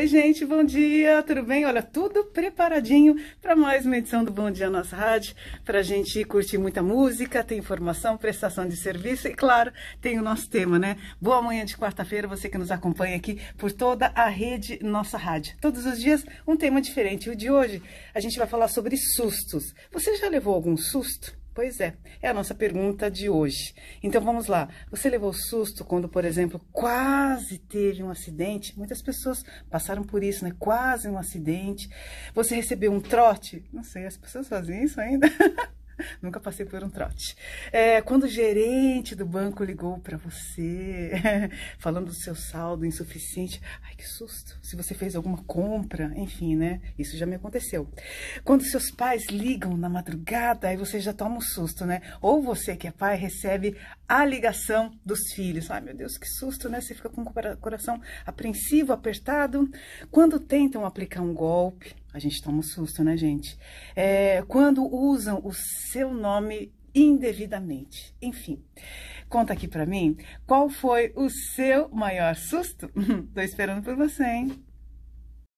Oi, gente, bom dia, tudo bem? Olha, tudo preparadinho para mais uma edição do Bom Dia Nossa Rádio, para a gente curtir muita música, ter informação, prestação de serviço e, claro, tem o nosso tema, né? Boa manhã de quarta-feira, você que nos acompanha aqui por toda a rede Nossa Rádio. Todos os dias, um tema diferente. O de hoje, a gente vai falar sobre sustos. Você já levou algum susto? Pois é, é a nossa pergunta de hoje. Então vamos lá. Você levou susto quando, por exemplo, quase teve um acidente? Muitas pessoas passaram por isso, né? Quase um acidente. Você recebeu um trote? Não sei, as pessoas fazem isso ainda. Nunca passei por um trote. É, quando o gerente do banco ligou para você, falando do seu saldo insuficiente. Ai, que susto. Se você fez alguma compra, enfim, né? Isso já me aconteceu. Quando seus pais ligam na madrugada, aí você já toma um susto, né? Ou você que é pai recebe a ligação dos filhos. Ai, meu Deus, que susto, né? Você fica com o coração apreensivo, apertado. Quando tentam aplicar um golpe, a gente toma um susto, né, gente? É, quando usam o seu nome indevidamente. Enfim, conta aqui para mim qual foi o seu maior susto. Tô esperando por você, hein?